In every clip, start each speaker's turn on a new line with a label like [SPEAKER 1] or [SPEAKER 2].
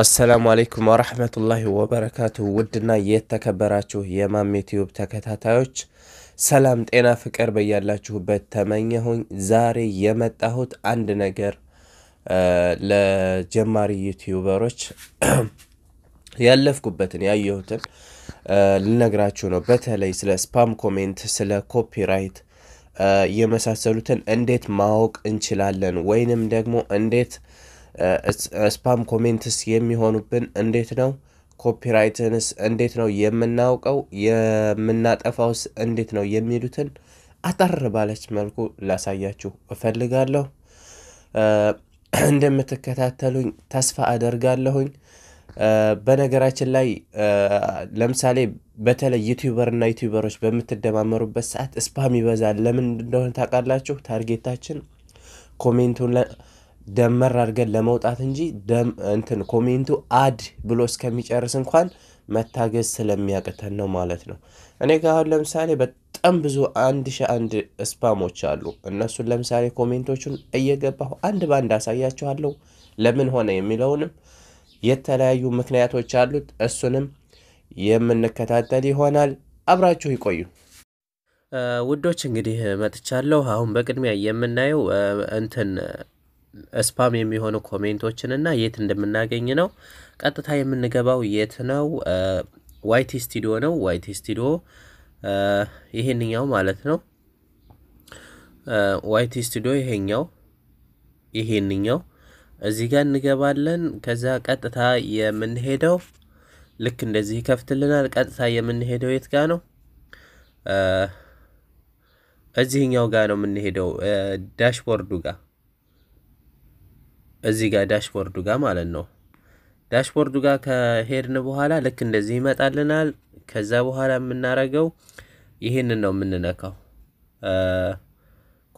[SPEAKER 1] አሰላሙ አሌይኩም ወረህመቱላሂ ወበረካቱ። ውድና የተከበራችሁ የማሜ ቲዩብ ተከታታዮች ሰላም፣ ጤና፣ ፍቅር በያላችሁበት ተመኘሁኝ። ዛሬ የመጣሁት አንድ ነገር ለጀማሪ ዩቲዩበሮች ያለፍኩበትን ያየሁትን ልነግራችሁ ነው። በተለይ ስለ ስፓም ኮሜንት፣ ስለ ኮፒራይት የመሳሰሉትን እንዴት ማወቅ እንችላለን ወይንም ደግሞ እንዴት ስፓም ኮሜንትስ የሚሆኑብን እንዴት ነው? ኮፒራይትንስ እንዴት ነው የምናውቀው? የምናጠፋውስ እንዴት ነው የሚሉትን አጠር ባለች መልኩ ላሳያችሁ እፈልጋለሁ። እንደምትከታተሉኝ ተስፋ አደርጋለሁኝ። በነገራችን ላይ ለምሳሌ በተለይ ዩቲዩበር እና ዩቲዩበሮች በምትደማመሩበት ሰዓት ስፓም ይበዛል። ለምን እንደሆነ ታውቃላችሁ? ታርጌታችን ኮሜንቱን ደመር አድርገን ለመውጣት እንጂ እንትን ኮሜንቱ አድ ብሎ እስከሚጨርስ እንኳን መታገዝ ስለሚያቅተን ነው ማለት ነው። እኔ ጋር አሁን ለምሳሌ በጣም ብዙ አንድ ሺ አንድ ስፓሞች አሉ። እነሱን ለምሳሌ ኮሜንቶቹን እየገባሁ አንድ በአንድ አሳያችኋለሁ ለምን ሆነ የሚለውንም የተለያዩ ምክንያቶች አሉት። እሱንም የምንከታተል ይሆናል። አብራችሁ ይቆዩ። ውዶች እንግዲህ መጥቻለሁ። አሁን በቅድሚያ የምናየው እንትን ስፓም የሚሆኑ ኮሜንቶችን እና የት እንደምናገኝ ነው። ቀጥታ የምንገባው የት ነው? ዋይቲ ስቱዲዮ ነው። ዋይቲ ስቱዲዮ ይሄንኛው ማለት ነው። ዋይቲ ስቱዲዮ ይሄኛው ይሄንኛው እዚህ ጋር እንገባለን። ከዛ ቀጥታ የምንሄደው ልክ እንደዚህ ይከፍትልናል። ቀጥታ የምንሄደው የት ጋ ነው? እዚህኛው ጋ ነው የምንሄደው፣ ዳሽቦርዱ ጋ እዚህ ጋር ዳሽቦርዱ ጋር ማለት ነው። ዳሽቦርዱ ጋር ከሄድን በኋላ ልክ እንደዚህ ይመጣልናል። ከዛ በኋላ የምናረገው ይህንን ነው የምንነካው፣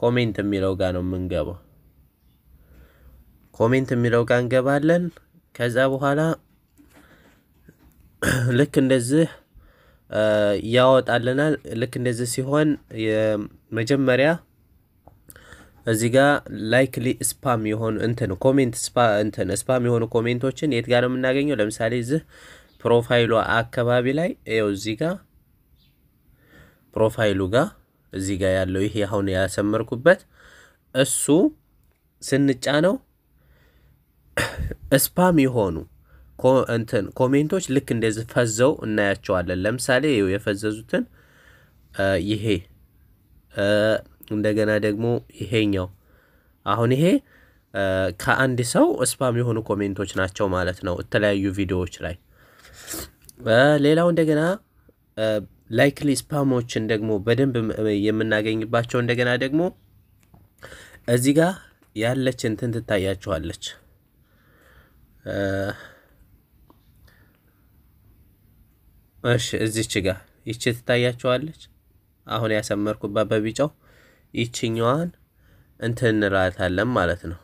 [SPEAKER 1] ኮሜንት የሚለው ጋር ነው የምንገባው። ኮሜንት የሚለው ጋር እንገባለን። ከዛ በኋላ ልክ እንደዚህ ያወጣልናል። ልክ እንደዚህ ሲሆን የመጀመሪያ እዚህ ጋር ላይክሊ ስፓም የሆኑ እንትን ኮሜንት እንትን ስፓም የሆኑ ኮሜንቶችን የት ጋር ነው የምናገኘው? ለምሳሌ እዚህ ፕሮፋይሉ አካባቢ ላይ ይኸው እዚህ ጋር ፕሮፋይሉ ጋር እዚህ ጋር ያለው ይሄ አሁን ያሰመርኩበት እሱ ስንጫ ነው ስፓም የሆኑ እንትን ኮሜንቶች ልክ እንደዚህ ፈዘው እናያቸዋለን። ለምሳሌ ይኸው የፈዘዙትን ይሄ እንደገና ደግሞ ይሄኛው አሁን ይሄ ከአንድ ሰው ስፓም የሆኑ ኮሜንቶች ናቸው ማለት ነው፣ የተለያዩ ቪዲዮዎች ላይ። ሌላው እንደገና ላይክሊ ስፓሞችን ደግሞ በደንብ የምናገኝባቸው እንደገና ደግሞ እዚህ ጋር ያለች እንትን ትታያችኋለች። እሺ እዚች ጋ ይቺ ትታያችኋለች። አሁን ያሰመርኩባት በቢጫው ይችኛዋን እንትን እንላታለን ማለት ነው፣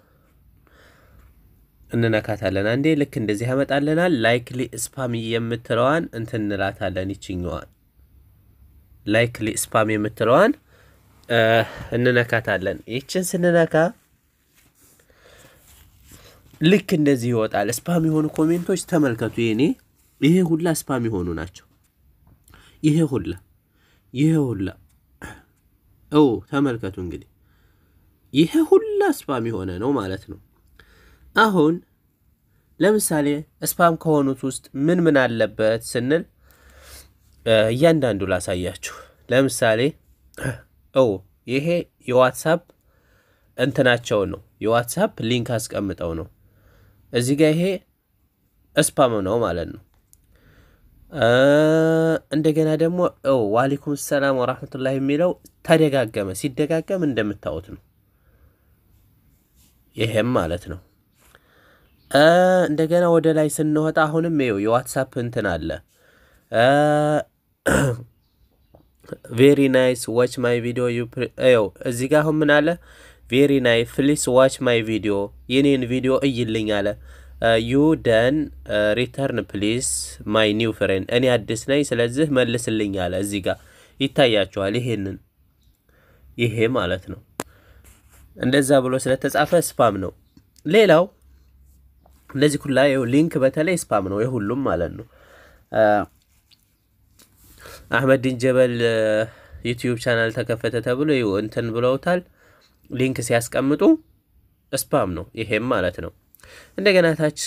[SPEAKER 1] እንነካታለን አንዴ። ልክ እንደዚህ ያመጣልናል። ላይክሊ ስፓም የምትለዋን እንትን እንላታለን። ይችኛዋን ላይክሊ ስፓም የምትለዋን እንነካታለን። ይችን ስንነካ ልክ እንደዚህ ይወጣል። ስፓም የሆኑ ኮሜንቶች ተመልከቱ። የኔ ይሄ ሁላ ስፓም የሆኑ ናቸው። ይሄ ሁላ ይሄ ሁላ ው ተመልከቱ። እንግዲህ ይሄ ሁላ ስፓም የሆነ ነው ማለት ነው። አሁን ለምሳሌ ስፓም ከሆኑት ውስጥ ምን ምን አለበት ስንል እያንዳንዱ ላሳያችሁ። ለምሳሌ ው ይሄ የዋትሳፕ እንትናቸው ነው የዋትሳፕ ሊንክ አስቀምጠው ነው እዚህ ጋር ይሄ እስፓም ነው ማለት ነው። እንደገና ደግሞ ዋሊኩም ሰላም ወራህመቱላህ የሚለው ተደጋገመ። ሲደጋገም እንደምታዩት ነው። ይሄም ማለት ነው። እንደገና ወደ ላይ ስንወጣ አሁንም ይኸው የዋትሳፕ እንትን አለ። ቬሪ ናይስ ዋች ማይ ቪዲዮ ዩ። እዚህ ጋር አሁን ምን አለ? ቬሪ ናይ ፍሊስ ዋች ማይ ቪዲዮ የኔን ቪዲዮ እይልኝ አለ። ዩ ደን ሪተርን ፕሊስ ማይ ኒው ፍሬንድ እኔ አዲስ ነኝ ስለዚህ መልስልኝ አለ። እዚህ ጋር ይታያችኋል። ይሄንን ይሄ ማለት ነው። እንደዛ ብሎ ስለተጻፈ ስፓም ነው። ሌላው እነዚህ ሁላ ሊንክ በተለይ ስፓም ነው የሁሉም ማለት ነው። አህመዲን ጀበል ዩቲዩብ ቻናል ተከፈተ ተብሎ እንትን ብለውታል። ሊንክ ሲያስቀምጡ ስፓም ነው ይሄም ማለት ነው። እንደገና ታች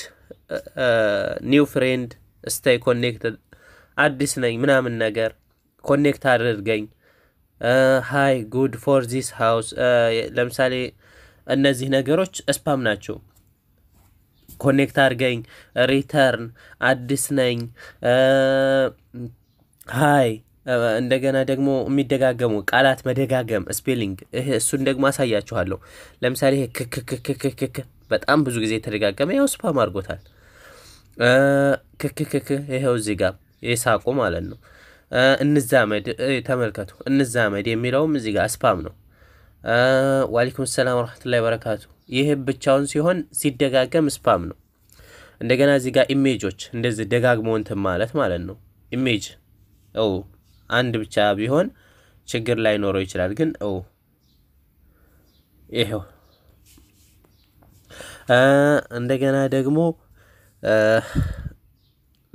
[SPEAKER 1] ኒው ፍሬንድ ስታይ ኮኔክትድ አዲስ ነኝ ምናምን ነገር ኮኔክት አድርገኝ፣ ሃይ ጉድ ፎር ዚስ ሃውስ ለምሳሌ እነዚህ ነገሮች ስፓም ናቸው። ኮኔክት አድርገኝ፣ ሪተርን፣ አዲስ ነኝ፣ ሃይ እንደገና ደግሞ የሚደጋገሙ ቃላት መደጋገም ስፔሊንግ፣ እሱን ደግሞ አሳያችኋለሁ። ለምሳሌ ይሄ ክክክክክክክ በጣም ብዙ ጊዜ የተደጋገመ ያው ስፓም አድርጎታል። ክክክክ ይኸው እዚህ ጋር የሳቁ ማለት ነው። እንዛመድ ተመልከቱ። እንዛመድ የሚለውም እዚህ ጋር ስፓም ነው። ዋሊኩም ሰላም ወረሕመቱላሂ በረካቱ። ይህ ብቻውን ሲሆን ሲደጋገም ስፓም ነው። እንደገና እዚህ ጋር ኢሜጆች እንደዚህ ደጋግሞ እንትን ማለት ማለት ነው ኢሜጅ አንድ ብቻ ቢሆን ችግር ላይኖረው ይችላል። ግን ው ይሄው እንደገና ደግሞ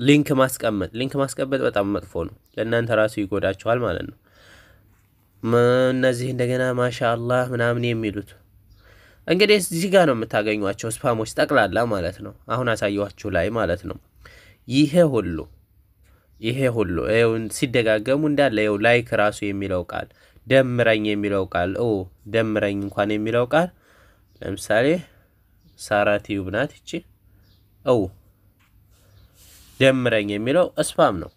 [SPEAKER 1] ሊንክ ማስቀመጥ ሊንክ ማስቀመጥ በጣም መጥፎ ነው። ለእናንተ ራሱ ይጎዳችኋል ማለት ነው። እነዚህ እንደገና ማሻ አላህ ምናምን የሚሉት እንግዲህ እዚህ ጋር ነው የምታገኟቸው ስፓሞች ጠቅላላ ማለት ነው። አሁን አሳየኋችሁ ላይ ማለት ነው ይሄ ሁሉ ይሄ ሁሉ ሲደጋገሙ እንዳለ ው ላይክ ራሱ የሚለው ቃል ደምረኝ የሚለው ቃል ኦ ደምረኝ እንኳን የሚለው ቃል ለምሳሌ ሳራ ቲዩብ ናት ይቺ ው ደምረኝ የሚለው ስፓም ነው።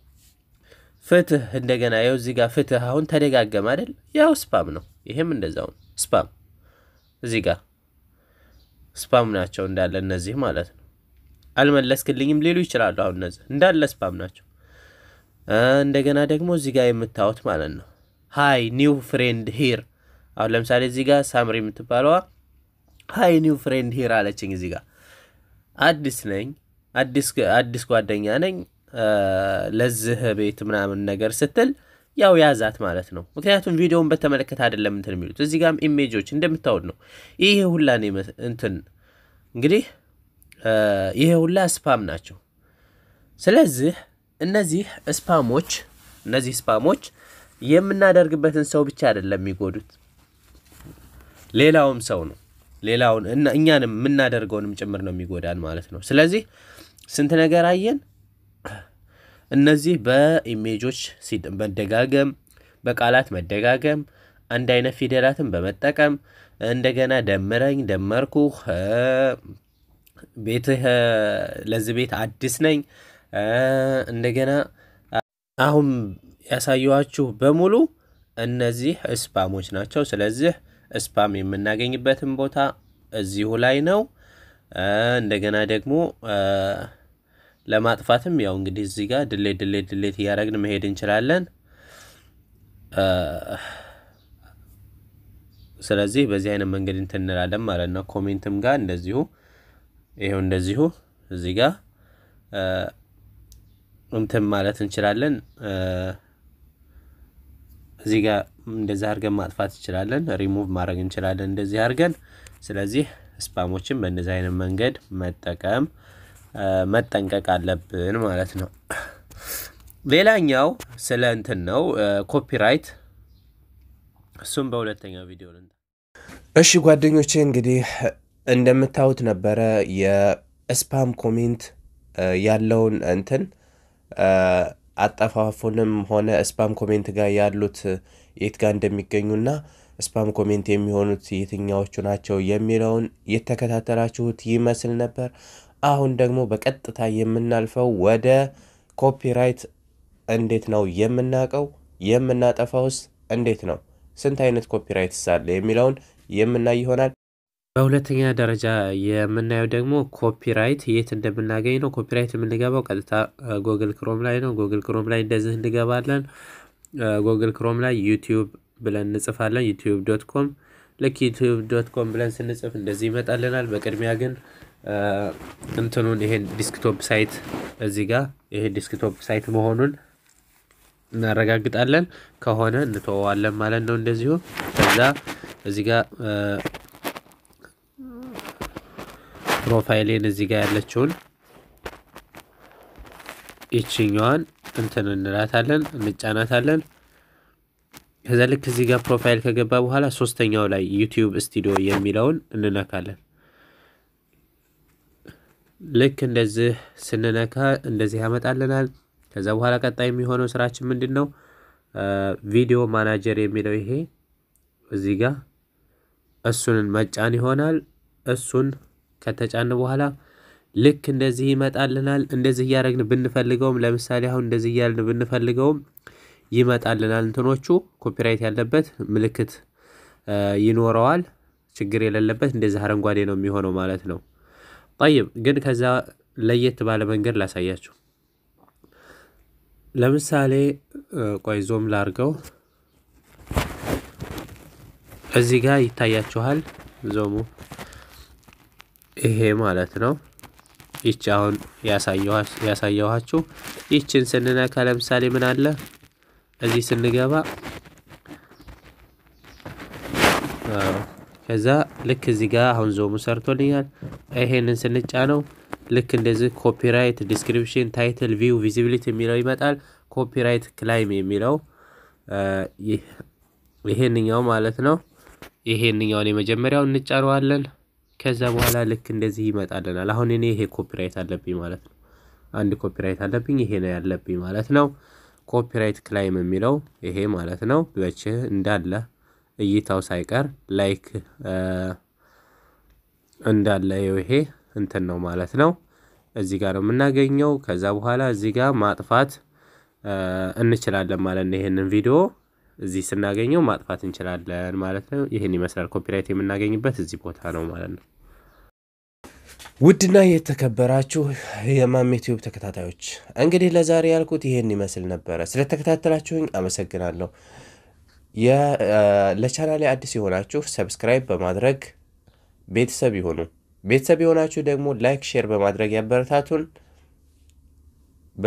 [SPEAKER 1] ፍትህ እንደገና የው እዚህ ጋር ፍትህ አሁን ተደጋገመ አይደል? ያው ስፓም ነው። ይሄም እንደዛው ነው። ስፓም እዚህ ጋር ስፓም ናቸው እንዳለ እነዚህ ማለት ነው። አልመለስክልኝም ሊሉ ይችላሉ። አሁን እነዚህ እንዳለ ስፓም ናቸው። እንደገና ደግሞ እዚህ ጋር የምታዩት ማለት ነው ሃይ ኒው ፍሬንድ ሂር። አሁን ለምሳሌ እዚህ ጋር ሳምሪ የምትባለዋ ሀይ ኒው ፍሬንድ ሂር አለችኝ። እዚህ ጋር አዲስ ነኝ፣ አዲስ ጓደኛ ነኝ ለዚህ ቤት ምናምን ነገር ስትል ያው ያዛት ማለት ነው። ምክንያቱም ቪዲዮውን በተመለከተ አይደለም እንትን የሚሉት እዚህ ጋም ኢሜጆች እንደምታወድ ነው። ይሄ ሁላ እንትን እንግዲህ ይሄ ሁላ ስፓም ናቸው። ስለዚህ እነዚህ ስፓሞች እነዚህ ስፓሞች የምናደርግበትን ሰው ብቻ አይደለም የሚጎዱት፣ ሌላውም ሰው ነው ሌላውን እኛንም የምናደርገውንም ጭምር ነው የሚጎዳን ማለት ነው። ስለዚህ ስንት ነገር አየን። እነዚህ በኢሜጆች መደጋገም፣ በቃላት መደጋገም፣ አንድ አይነት ፊደላትን በመጠቀም እንደገና ደምረኝ፣ ደመርኩ፣ ቤትህ ለዚህ ቤት አዲስ ነኝ እንደገና አሁን ያሳየኋችሁ በሙሉ እነዚህ ስፓሞች ናቸው። ስለዚህ ስፓም የምናገኝበትን ቦታ እዚሁ ላይ ነው። እንደገና ደግሞ ለማጥፋትም ያው እንግዲህ እዚህ ጋር ድሌት ድሌት ድሌት እያደረግን መሄድ እንችላለን። ስለዚህ በዚህ አይነት መንገድ እንትን እንላለን ማለት ነው። ኮሜንትም ጋር እንደዚሁ ይሄው እንደዚሁ እዚህ ጋር እንትን ማለት እንችላለን። እዚህ ጋር እንደዚህ አድርገን ማጥፋት እንችላለን። ሪሙቭ ማድረግ እንችላለን እንደዚህ አድርገን። ስለዚህ ስፓሞችን በእንደዚህ አይነት መንገድ መጠቀም መጠንቀቅ አለብን ማለት ነው። ሌላኛው ስለ እንትን ነው ኮፒራይት፣ እሱም በሁለተኛው ቪዲዮ እሺ ጓደኞቼ እንግዲህ እንደምታዩት ነበረ የስፓም ኮሜንት ያለውን እንትን አጠፋፉንም ሆነ ስፓም ኮሜንት ጋር ያሉት የት ጋር እንደሚገኙና ስፓም ኮሜንት የሚሆኑት የትኛዎቹ ናቸው የሚለውን የተከታተላችሁት ይመስል ነበር። አሁን ደግሞ በቀጥታ የምናልፈው ወደ ኮፒራይት እንዴት ነው የምናውቀው? የምናጠፋውስ እንዴት ነው? ስንት አይነት ኮፒራይትስ አለ የሚለውን የምናይ ይሆናል። በሁለተኛ ደረጃ የምናየው ደግሞ ኮፒራይት የት እንደምናገኝ ነው። ኮፒራይት የምንገባው ቀጥታ ጎግል ክሮም ላይ ነው። ጎግል ክሮም ላይ እንደዚህ እንገባለን። ጎግል ክሮም ላይ ዩቲዩብ ብለን እንጽፋለን። ዩቲዩብ ዶት ኮም ልክ ዩቲዩብ ዶት ኮም ብለን ስንጽፍ እንደዚህ ይመጣልናል። በቅድሚያ ግን እንትኑን ይሄን ዲስክቶፕ ሳይት እዚህ ጋር ይሄ ዲስክቶፕ ሳይት መሆኑን እናረጋግጣለን። ከሆነ እንተወዋለን ማለት ነው። እንደዚሁ ከዛ እዚህ ጋር ፕሮፋይሌን እዚህ ጋር ያለችውን ይችኛዋን እንትን እንላታለን እንጫናታለን። ከዛ ልክ እዚህ ጋር ፕሮፋይል ከገባ በኋላ ሶስተኛው ላይ ዩቲዩብ ስቱዲዮ የሚለውን እንነካለን። ልክ እንደዚህ ስንነካ እንደዚህ ያመጣልናል። ከዛ በኋላ ቀጣይ የሚሆነው ስራችን ምንድን ነው? ቪዲዮ ማናጀር የሚለው ይሄ እዚህ ጋር እሱንን መጫን ይሆናል። እሱን ከተጫን በኋላ ልክ እንደዚህ ይመጣልናል። እንደዚህ እያደረግን ብንፈልገውም ለምሳሌ አሁን እንደዚህ እያደረግን ብንፈልገውም ይመጣልናል። እንትኖቹ ኮፒራይት ያለበት ምልክት ይኖረዋል። ችግር የሌለበት እንደዚህ አረንጓዴ ነው የሚሆነው ማለት ነው። ጠይብ ግን ከዛ ለየት ባለ መንገድ ላሳያችሁ። ለምሳሌ ቆይ ዞም ላርገው። እዚህ ጋር ይታያችኋል ዞሙ ይሄ ማለት ነው። ይች አሁን ያሳየኋችሁ ይችን ስንነካ ለምሳሌ ምን አለ እዚህ ስንገባ ከዛ ልክ እዚህ ጋር አሁን ዞሙ ሰርቶልኛል። ይሄንን ስንጫነው ልክ እንደዚህ ኮፒራይት፣ ዲስክሪፕሽን፣ ታይትል፣ ቪው፣ ቪዚቢሊቲ የሚለው ይመጣል። ኮፒራይት ክላይም የሚለው ይሄንኛው ማለት ነው። ይሄንኛውን የመጀመሪያው እንጫነዋለን። ከዛ በኋላ ልክ እንደዚህ ይመጣልናል። አሁን እኔ ይሄ ኮፒራይት አለብኝ ማለት ነው። አንድ ኮፒራይት አለብኝ፣ ይሄ ነው ያለብኝ ማለት ነው። ኮፒራይት ክላይም የሚለው ይሄ ማለት ነው። በች እንዳለ እይታው ሳይቀር ላይክ እንዳለ ይሄ እንትን ነው ማለት ነው። እዚህ ጋር ነው የምናገኘው። ከዛ በኋላ እዚህ ጋር ማጥፋት እንችላለን ማለት ነው ይሄንን ቪዲዮ እዚህ ስናገኘው ማጥፋት እንችላለን ማለት ነው። ይህን ይመስላል ኮፒራይት የምናገኝበት እዚህ ቦታ ነው ማለት ነው። ውድና የተከበራችሁ የማሜ ቲዩብ ተከታታዮች እንግዲህ ለዛሬ ያልኩት ይህን ይመስል ነበረ። ስለተከታተላችሁኝ አመሰግናለሁ። ለቻናል አዲስ የሆናችሁ ሰብስክራይብ በማድረግ ቤተሰብ ይሆኑ። ቤተሰብ የሆናችሁ ደግሞ ላይክ፣ ሼር በማድረግ ያበረታቱን።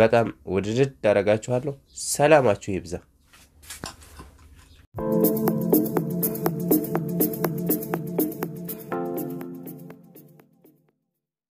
[SPEAKER 1] በጣም ውድድድ አደርጋችኋለሁ። ሰላማችሁ ይብዛ። Thank you.